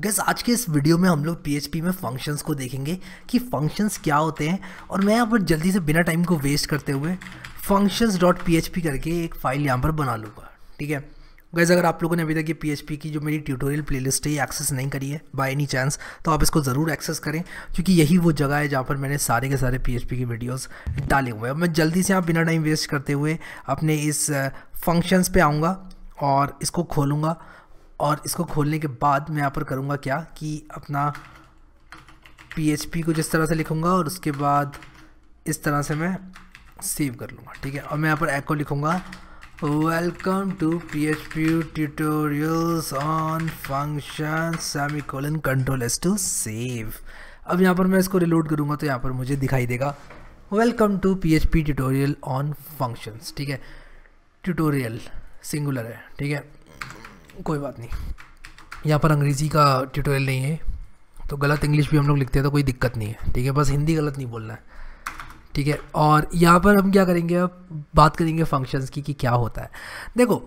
gas आज के इस वीडियो में हम लोग PHP में फंक्शंस को देखेंगे कि फंक्शंस क्या होते हैं और मैं यहाँ पर जल्दी से बिना टाइम को वेस्ट करते हुए फंक्शंस डॉट पी करके एक फ़ाइल यहाँ पर बना लूँगा ठीक है गैस अगर आप लोगों ने अभी तक ये पी की जो मेरी ट्यूटोरियल प्लेलिस्ट है ये एक्सेस नहीं करी है बाय एनी चांस तो आप इसको ज़रूर एक्सेस करें क्योंकि यही वो जगह है जहाँ पर मैंने सारे के सारे पी की वीडियोस डाले हुए हैं मैं जल्दी से आप बिना टाइम वेस्ट करते हुए अपने इस फंक्शंस uh, पे आऊँगा और इसको खोलूँगा और इसको खोलने के बाद मैं यहाँ पर करूँगा क्या कि अपना पी को जिस तरह से लिखूँगा और उसके बाद इस तरह से मैं सेव कर लूँगा ठीक है और मैं यहाँ पर एक्को लिखूँगा welcome to P H P tutorials on function semicolon control S to save अब यहाँ पर मैं इसको रिलोड करूँगा तो यहाँ पर मुझे दिखाई देगा welcome to P H P tutorial on functions ठीक है ट्यूटोरियल सिंगुलर है ठीक है कोई बात नहीं यहाँ पर अंग्रेज़ी का ट्यूटोरियल नहीं है तो गलत इंग्लिश भी हम लोग लिखते हैं तो कोई दिक्कत नहीं है ठीक है बस हिंदी गलत नहीं बोलना है ठीक है और यहाँ पर हम क्या करेंगे अब बात करेंगे फंक्शंस की कि क्या होता है देखो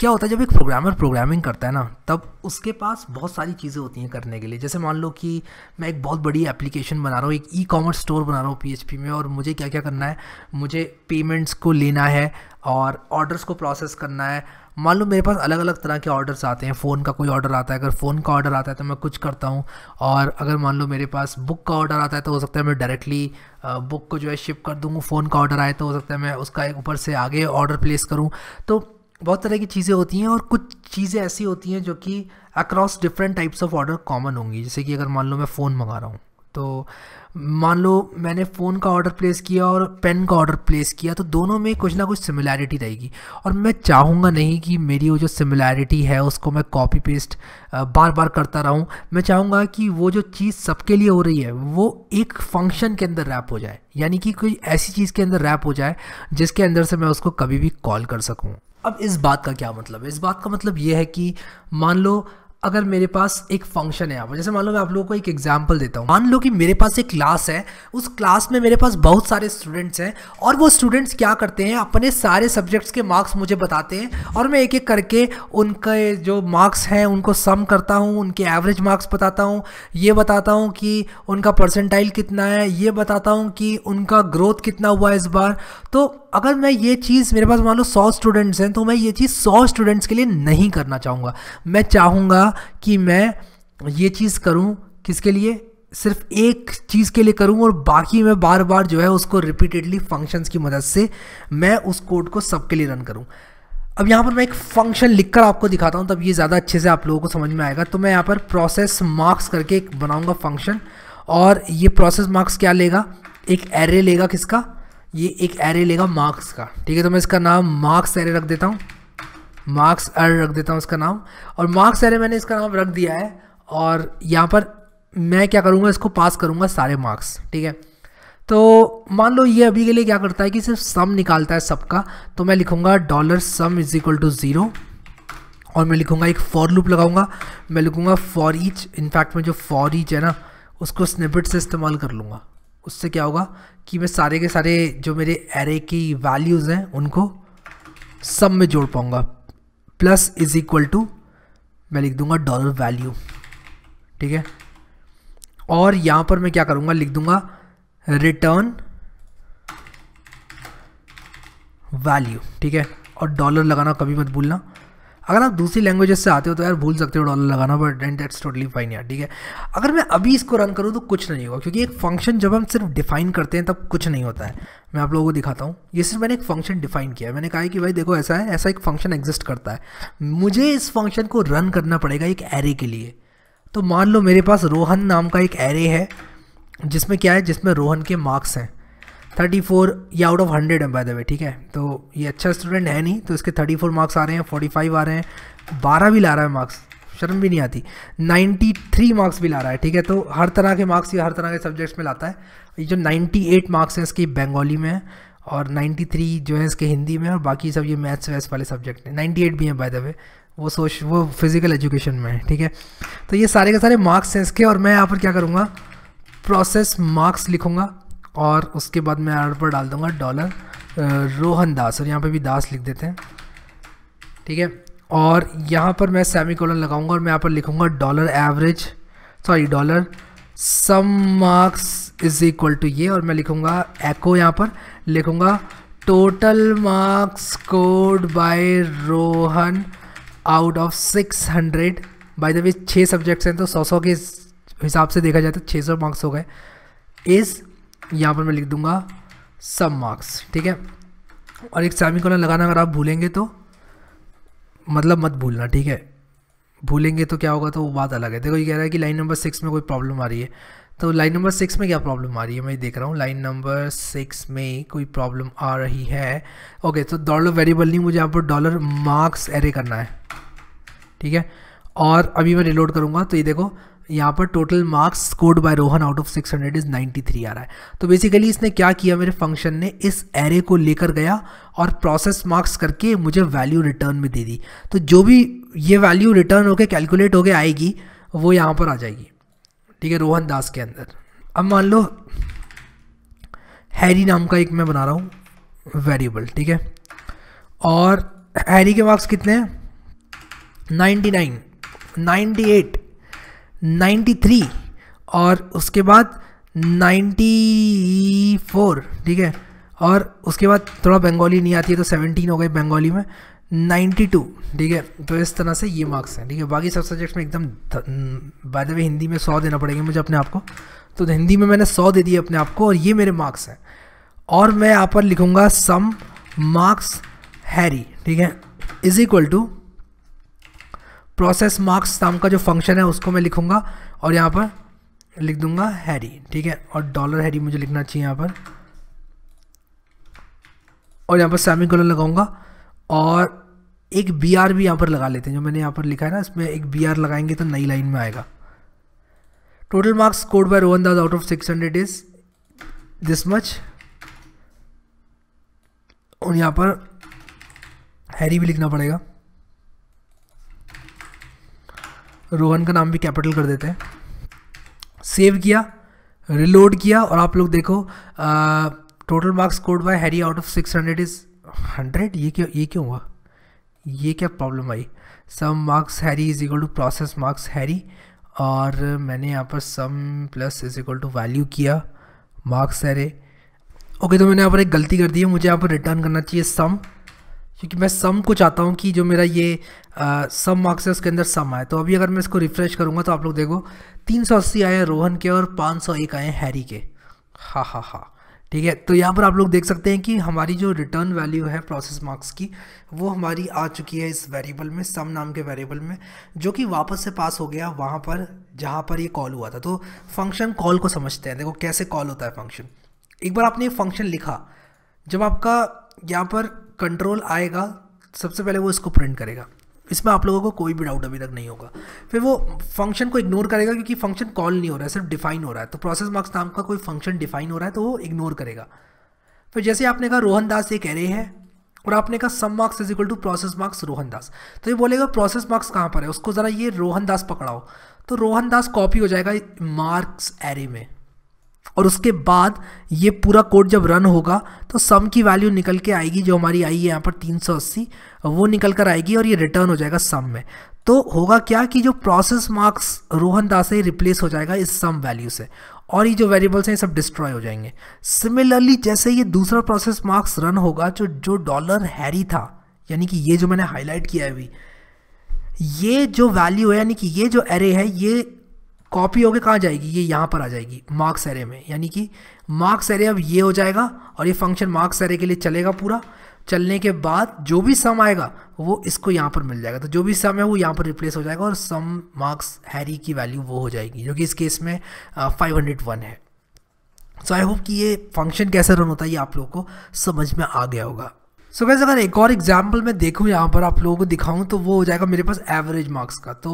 क्या होता है जब एक प्रोग्रामर प्रोग्रामिंग करता है ना तब उसके पास बहुत सारी चीज़ें होती हैं करने के लिए जैसे मान लो कि मैं एक बहुत बड़ी एप्लीकेशन बना रहा हूँ एक ई कॉमर्स स्टोर बना रहा हूँ पी में और मुझे क्या क्या करना है मुझे पेमेंट्स को लेना है और ऑर्डर्स को प्रोसेस करना है मान लो मेरे पास अलग अलग तरह के ऑर्डर्स आते हैं फ़ोन का कोई ऑर्डर आता है अगर फ़ोन का ऑर्डर आता है तो मैं कुछ करता हूँ और अगर मान लो मेरे पास बुक का ऑर्डर आता है तो हो सकता है मैं डायरेक्टली बुक को जो है शिप कर दूँ फ़ोन का ऑर्डर आए तो हो सकता है मैं उसका एक ऊपर से आगे ऑर्डर प्लेस करूँ तो बहुत तरह की चीज़ें होती हैं और कुछ चीज़ें ऐसी होती हैं जो कि across different types of order common होंगी जैसे कि अगर मान लो मैं फ़ोन मंगा रहा हूँ तो मान लो मैंने फ़ोन का ऑर्डर प्लेस किया और पेन का ऑर्डर प्लेस किया तो दोनों में कुछ ना कुछ सिमिलैरिटी रहेगी और मैं चाहूँगा नहीं कि मेरी वो जो सिमिलैरिटी है उसको मैं कॉपी पेस्ट बार बार करता रहूँ मैं चाहूँगा कि वो जो चीज़ सबके लिए हो रही है वो एक फंक्शन के अंदर रैप हो जाए यानी कि कोई ऐसी चीज़ के अंदर रैप हो जाए जिसके अंदर से मैं उसको कभी भी कॉल कर सकूँ अब इस बात का क्या मतलब है इस बात का मतलब ये है कि मान लो अगर मेरे पास एक फंक्शन है जैसे मान लो मैं आप लोगों को एक एग्जाम्पल देता हूँ मान लो कि मेरे पास एक क्लास है उस क्लास में मेरे पास बहुत सारे स्टूडेंट्स हैं और वो स्टूडेंट्स क्या करते हैं अपने सारे सब्जेक्ट्स के मार्क्स मुझे बताते हैं और मैं एक एक करके उनके जो मार्क्स हैं उनको सम करता हूँ उनके एवरेज मार्क्स बताता हूँ ये बताता हूँ कि उनका परसेंटाइल कितना है ये बताता हूँ कि उनका ग्रोथ कितना हुआ है इस बार तो अगर मैं ये चीज़ मेरे पास मान लो सौ स्टूडेंट्स हैं तो मैं ये चीज़ सौ स्टूडेंट्स के लिए नहीं करना चाहूँगा मैं चाहूँगा कि मैं ये चीज़ करूँ किसके लिए सिर्फ एक चीज़ के लिए करूँ और बाकी मैं बार बार जो है उसको रिपीटेडली फंक्शंस की मदद से मैं उस कोड को सबके लिए रन करूँ अब यहाँ पर मैं एक फंक्शन लिखकर आपको दिखाता हूँ तब ये ज़्यादा अच्छे से आप लोगों को समझ में आएगा तो मैं यहाँ पर प्रोसेस मार्क्स करके एक बनाऊँगा फंक्शन और ये प्रोसेस मार्क्स क्या लेगा एक एरे लेगा किसका ये एक एरे लेगा मार्क्स का ठीक है तो मैं इसका नाम मार्क्स एरे रख देता हूँ मार्क्स एर रख देता हूँ इसका नाम और मार्क्स एरे मैंने इसका नाम रख दिया है और यहाँ पर मैं क्या करूँगा इसको पास करूँगा सारे मार्क्स ठीक है तो मान लो ये अभी के लिए क्या करता है कि सिर्फ सम निकालता है सबका तो मैं लिखूँगा dollar sum is equal to zero और मैं लिखूँगा एक फॉर लूप लगाऊंगा मैं लिखूँगा फॉर ईच इनफैक्ट मैं जो फॉर ईच है ना उसको स्निपेट से इस्तेमाल कर लूँगा उससे क्या होगा कि मैं सारे के सारे जो मेरे एरे की वैल्यूज़ हैं उनको सब में जोड़ पाऊँगा प्लस इज इक्वल टू मैं लिख दूंगा डॉलर वैल्यू ठीक है और यहां पर मैं क्या करूंगा लिख दूंगा रिटर्न वैल्यू ठीक है और डॉलर लगाना कभी मत भूलना अगर आप दूसरी लैंग्वेजेस से आते हो तो यार भूल सकते हो डॉलर लगाना but and that's totally fine यार ठीक है अगर मैं अभी इसको रन करूँ तो कुछ नहीं होगा क्योंकि एक फंक्शन जब हम सिर्फ डिफाइन करते हैं तब कुछ नहीं होता है मैं आप लोगों को दिखाता हूँ ये सिर्फ मैंने एक फंक्शन डिफाइन किया है मैंने कहा है कि भाई देखो ऐसा है ऐसा एक फंक्शन एग्जिस्ट करता है मुझे इस फंक्शन को रन करना पड़ेगा एक एरे के लिए तो मान लो मेरे पास रोहन नाम का एक एरे है जिसमें क्या है जिसमें रोहन के मार्क्स हैं थर्टी फोर ये आउट ऑफ हंड्रेड है बाय द वे ठीक है तो ये अच्छा स्टूडेंट है नहीं तो इसके थर्टी फोर मार्क्स आ रहे हैं फोर्टी फाइव आ रहे हैं बारह भी ला रहा है मार्क्स शर्म भी नहीं आती नाइन्टी थ्री मार्क्स भी ला रहा है ठीक है तो हर तरह के मार्क्स ये हर तरह के सब्जेक्ट्स में लाता है ये जो नाइन्टी एट मार्क्स हैं इसके बंगाली में और नाइन्टी थ्री जो है इसके हिंदी में और बाकी सब ये मैथ्स वैथ्स वाले सब्जेक्ट हैं नाइन्टी एट भी हैं बाय द वे वो सोच वो फिज़िकल एजुकेशन में है ठीक है तो ये सारे के सारे मार्क्स हैं इसके और मैं यहाँ पर क्या करूँगा प्रोसेस मार्क्स लिखूँगा और उसके बाद मैं आर्डर पर डाल दूँगा डॉलर रोहन दास और यहाँ पर भी दास लिख देते हैं ठीक है और यहाँ पर मैं सेमी कॉलन लगाऊंगा और मैं यहाँ पर लिखूँगा dollar average sorry dollar sum marks is equal to ये और मैं लिखूँगा एको यहाँ पर लिखूँगा total marks scored by Rohan out of six hundred by the way छः सब्जेक्ट्स हैं तो सौ सौ के हिसाब से देखा जाए तो छः सौ मार्क्स हो गए इज़ यहाँ पर मैं लिख दूंगा सब मार्क्स ठीक है और एक सेमी कॉलन लगाना अगर आप भूलेंगे तो मतलब मत भूलना ठीक है भूलेंगे तो क्या होगा तो वो बात अलग है देखो ये कह रहा है कि लाइन नंबर सिक्स में कोई प्रॉब्लम आ रही है तो लाइन नंबर सिक्स में क्या प्रॉब्लम आ रही है मैं देख रहा हूँ लाइन नंबर सिक्स में कोई प्रॉब्लम आ रही है ओके तो डॉलर वेरिएबल नहीं मुझे यहाँ पर डॉलर मार्क्स एरे करना है ठीक है और अभी मैं रिलोड करूँगा तो ये देखो यहाँ पर total marks scored by Rohan out of 600 is ninety आ रहा है तो बेसिकली इसने क्या किया मेरे फंक्शन ने इस एरे को लेकर गया और प्रोसेस मार्क्स करके मुझे वैल्यू रिटर्न में दे दी तो जो भी ये वैल्यू रिटर्न होकर कैलकुलेट होकर आएगी वो यहाँ पर आ जाएगी ठीक है रोहन दास के अंदर अब मान लो हैरी नाम का एक मैं बना रहा हूँ वेरिएबल ठीक है और हैरी के मार्क्स कितने हैं नाइन्टी नाइन नाइन्टी एट 93 और उसके बाद 94 ठीक है और उसके बाद थोड़ा बंगाली नहीं आती है तो 17 हो गए बंगाली में 92 ठीक है तो इस तरह से ये मार्क्स हैं ठीक है बाकी सब सब्जेक्ट्स में एकदम बाय द वे हिंदी में सौ देना पड़ेगा मुझे अपने आप को तो हिंदी में मैंने सौ दे दिए अपने आप को और ये मेरे मार्क्स हैं और मैं यहाँ पर लिखूँगा सम मार्क्स हैरी ठीक है is equal to process marks नाम का जो फंक्शन है उसको मैं लिखूँगा और यहाँ पर लिख दूंगा हैरी ठीक है और डॉलर हैरी मुझे लिखना चाहिए यहाँ पर और यहाँ पर सेमी कॉलन लगाऊंगा और एक बी आर भी यहाँ पर लगा लेते हैं जो मैंने यहाँ पर लिखा है ना इसमें एक बी आर लगाएंगे तो नई लाइन में आएगा total marks scored by Rohan Das out of six hundred is this much और यहाँ पर हैरी भी लिखना पड़ेगा रोहन का नाम भी कैपिटल कर देते हैं सेव किया रिलोड किया और आप लोग देखो total marks scored by Harry out of six hundred is hundred ये क्यों ये क्यों हुआ ये क्या प्रॉब्लम आई sum marks Harry is equal to process marks Harry और मैंने यहाँ पर sum plus is equal to value किया मार्क्स हैरे ओके तो मैंने यहाँ पर एक गलती कर दी है मुझे यहाँ पर रिटर्न करना चाहिए सम क्योंकि मैं सम को चाहता हूँ कि जो मेरा ये आ, सम मार्क्स है उसके अंदर सम आए तो अभी अगर मैं इसको रिफ़्रेश करूँगा तो आप लोग देखो 380 आए रोहन के और 501 आए हैरी के हा हा हा ठीक है तो यहाँ पर आप लोग देख सकते हैं कि हमारी जो रिटर्न वैल्यू है प्रोसेस मार्क्स की वो हमारी आ चुकी है इस वेरिएबल में सम नाम के वेरिएबल में जो कि वापस से पास हो गया वहाँ पर जहाँ पर ये कॉल हुआ था तो फंक्शन कॉल को समझते हैं देखो कैसे कॉल होता है फंक्शन एक बार आपने फंक्शन लिखा जब आपका यहाँ पर कंट्रोल आएगा सबसे पहले वो इसको प्रिंट करेगा इसमें आप लोगों को कोई भी डाउट अभी तक नहीं होगा फिर वो फंक्शन को इग्नोर करेगा क्योंकि फंक्शन कॉल नहीं हो रहा है सिर्फ डिफाइन हो रहा है तो प्रोसेस मार्क्स नाम का कोई फंक्शन डिफाइन हो रहा है तो वो इग्नोर करेगा फिर जैसे आपने कहा रोहन दास एक एरे है और आपने कहा sum marks is equal to process marks Rohan Das तो ये बोलेगा प्रोसेस मार्क्स कहाँ पर है उसको ज़रा ये रोहन दास पकड़ाओ तो रोहन दास कॉपी हो जाएगा मार्क्स एरे में और उसके बाद ये पूरा कोड जब रन होगा तो सम की वैल्यू निकल के आएगी जो हमारी आई है यहाँ पर 380 वो निकल कर आएगी और ये रिटर्न हो जाएगा सम में तो होगा क्या कि जो प्रोसेस मार्क्स रोहन दास है रिप्लेस हो जाएगा इस सम वैल्यू से और ये जो वेरिएबल्स हैं ये सब डिस्ट्रॉय हो जाएंगे सिमिलरली जैसे ये दूसरा प्रोसेस मार्क्स रन होगा जो जो डॉलर हैरी था यानी कि ये जो मैंने हाईलाइट किया है अभी ये जो वैल्यू है यानी कि ये जो एरे है ये कॉपी होकर कहाँ जाएगी ये यहाँ पर आ जाएगी मार्क्स एरे में यानी कि मार्क्स एरे अब ये हो जाएगा और ये फंक्शन मार्क्स एरे के लिए चलेगा पूरा चलने के बाद जो भी सम आएगा वो इसको यहाँ पर मिल जाएगा तो जो भी सम है वो यहाँ पर रिप्लेस हो जाएगा और सम मार्क्स हैरी की वैल्यू वो हो जाएगी जो कि इस केस में फाइव हंड्रेड वन है सो आई होप कि ये फंक्शन कैसे रन होता है ये आप लोग को समझ में आ गया होगा सो so वैसे अगर एक और एग्जाम्पल मैं देखूँ यहाँ पर आप लोगों को दिखाऊँ तो वो हो जाएगा मेरे पास एवरेज मार्क्स का तो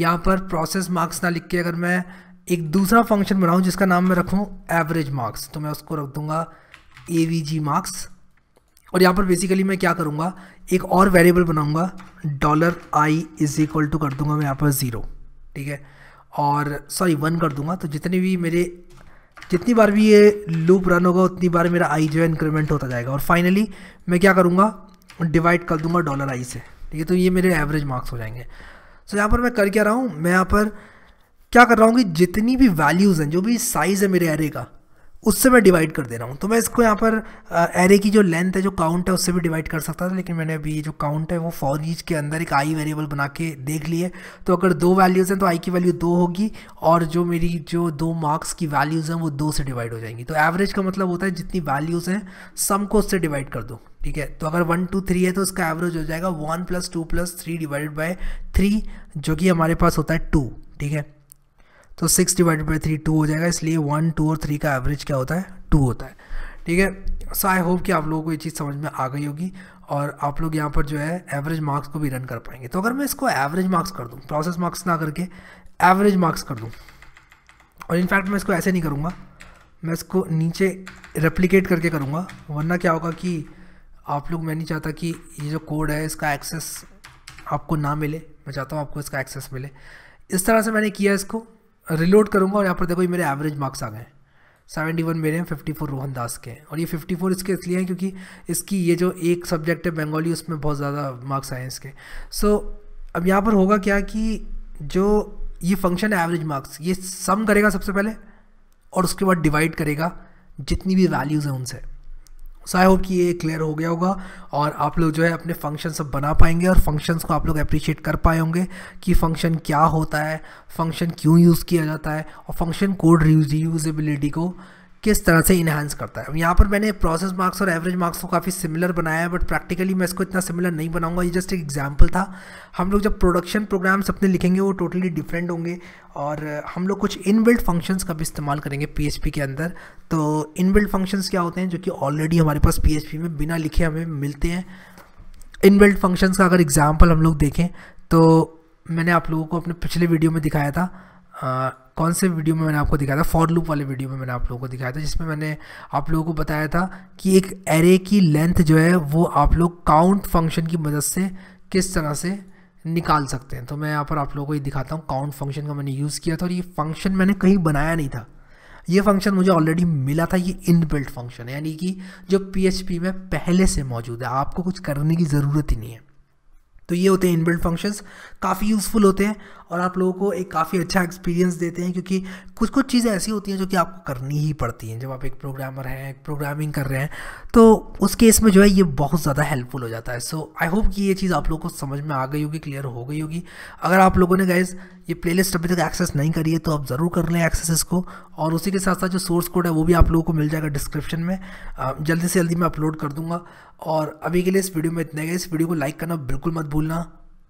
यहाँ पर प्रोसेस मार्क्स ना लिख के अगर मैं एक दूसरा फंक्शन बनाऊँ जिसका नाम मैं रखूँ एवरेज मार्क्स तो मैं उसको रख दूँगा ए वी जी मार्क्स और यहाँ पर बेसिकली मैं क्या करूँगा एक और वेरिएबल बनाऊँगा dollar I is equal to कर दूँगा मैं यहाँ पर ज़ीरो ठीक है और सॉरी वन कर दूँगा तो जितने भी मेरे जितनी बार भी ये लूप रन होगा उतनी बार मेरा आई जो है इंक्रीमेंट होता जाएगा और फाइनली मैं क्या करूँगा डिवाइड कर दूंगा डॉलर आई से ठीक है तो ये मेरे एवरेज मार्क्स हो जाएंगे सो so, यहाँ पर मैं कर क्या रहा हूँ मैं यहाँ पर क्या कर रहा हूँ कि जितनी भी वैल्यूज़ हैं जो भी साइज़ है मेरे एरे का उससे मैं डिवाइड कर दे रहा हूँ तो मैं इसको यहाँ पर एरे की जो लेंथ है जो काउंट है उससे भी डिवाइड कर सकता था लेकिन मैंने अभी ये जो काउंट है वो फॉर ईच के अंदर एक आई वेरिएबल बना के देख लिए तो अगर दो वैल्यूज़ हैं तो आई की वैल्यू दो होगी और जो मेरी जो दो मार्क्स की वैल्यूज़ हैं वो दो से डिवाइड हो जाएंगी तो एवरेज का मतलब होता है जितनी वैल्यूज़ हैं सम को उससे डिवाइड कर दो ठीक है तो अगर वन टू थ्री है तो उसका एवरेज हो जाएगा one plus two plus three divided by three जो कि हमारे पास होता है टू ठीक है तो six divided by three two हो जाएगा इसलिए वन टू और थ्री का एवरेज क्या होता है टू होता है ठीक है सो आई होप कि आप लोगों को ये चीज़ समझ में आ गई होगी और आप लोग यहाँ पर जो है एवरेज मार्क्स को भी रन कर पाएंगे तो अगर मैं इसको एवरेज मार्क्स कर दूँ प्रोसेस मार्क्स ना करके एवरेज मार्क्स कर दूँ और इनफैक्ट मैं इसको ऐसे नहीं करूँगा मैं इसको नीचे रेप्लीकेट करके करूँगा वरना क्या होगा कि आप लोग मैं नहीं चाहता कि ये जो कोड है इसका एक्सेस आपको ना मिले मैं चाहता हूँ आपको इसका एक्सेस मिले इस तरह से मैंने किया इसको रिलोड करूँगा और यहाँ पर देखो ये मेरे एवरेज मार्क्स आ गए सेवेंटी वन मेरे हैं फिफ्टी फोर रोहन दास के और ये फिफ्टी फोर इसके इसलिए हैं क्योंकि इसकी ये जो एक सब्जेक्ट है बंगाली उसमें बहुत ज़्यादा मार्क्स आए हैं इसके सो so, अब यहाँ पर होगा क्या कि जो ये फंक्शन है एवरेज मार्क्स ये सम करेगा सबसे पहले और उसके बाद डिवाइड करेगा जितनी भी वैल्यूज़ हैं उनसे सो आई होप कि ये क्लियर हो गया होगा और आप लोग जो है अपने फंक्शन सब बना पाएंगे और फंक्शंस को आप लोग अप्रिशिएट कर पाए होंगे कि फंक्शन क्या होता है फंक्शन क्यों यूज़ किया जाता है और फंक्शन कोड रीयूजेबिलिटी को किस तरह से इन्हांस करता है यहाँ पर मैंने प्रोसेस मार्क्स और एवरेज मार्क्स को काफ़ी सिमिलर बनाया है बट प्रैक्टिकली मैं इसको इतना सिमिलर नहीं बनाऊंगा ये जस्ट एक एग्जाम्पल था हम लोग जब प्रोडक्शन प्रोग्राम्स अपने लिखेंगे वो टोटली डिफरेंट होंगे और हम लोग कुछ इनबिल्ट फंक्शंस का भी इस्तेमाल करेंगे पी के अंदर तो इनबिल्ट फंक्शंस क्या होते हैं जो कि ऑलरेडी हमारे पास पी में बिना लिखे हमें मिलते हैं इनबिल्ट फंक्शंस का अगर एग्जाम्पल हम लोग देखें तो मैंने आप लोगों को अपने पिछले वीडियो में दिखाया था कौन से वीडियो में मैंने आपको दिखाया था फॉर लूप वाले वीडियो में मैंने आप लोगों को दिखाया था जिसमें मैंने आप लोगों को बताया था कि एक एरे की लेंथ जो है वो आप लोग काउंट फंक्शन की मदद से किस तरह से निकाल सकते हैं तो मैं यहाँ पर आप लोगों को ये दिखाता हूँ काउंट फंक्शन का मैंने यूज़ किया था और ये फंक्शन मैंने कहीं बनाया नहीं था ये फंक्शन मुझे ऑलरेडी मिला था ये इनबिल्ट फंक्शन है यानी कि जो पी में पहले से मौजूद है आपको कुछ करने की ज़रूरत ही नहीं है तो ये होते हैं इनबिल्ट फंक्शंस काफ़ी यूज़फुल होते हैं और आप लोगों को एक काफ़ी अच्छा एक्सपीरियंस देते हैं क्योंकि कुछ कुछ चीज़ें ऐसी होती हैं जो कि आपको करनी ही पड़ती हैं जब आप एक प्रोग्रामर हैं एक प्रोग्रामिंग कर रहे हैं तो उस केस में जो है ये बहुत ज़्यादा हेल्पफुल हो जाता है सो आई होप कि ये चीज़ आप लोगों को समझ में आ गई होगी क्लियर हो गई होगी अगर आप लोगों ने गाइज ये प्लेलिस्ट अभी तक एक्सेस नहीं करी है तो आप ज़रूर कर लें एक्सेस इसको और उसी के साथ साथ जो सोर्स कोड है वो भी आप लोगों को मिल जाएगा डिस्क्रिप्शन में जल्दी से जल्दी मैं अपलोड कर दूंगा और अभी के लिए इस वीडियो में इतना ही इस वीडियो को लाइक करना बिल्कुल मत भूलना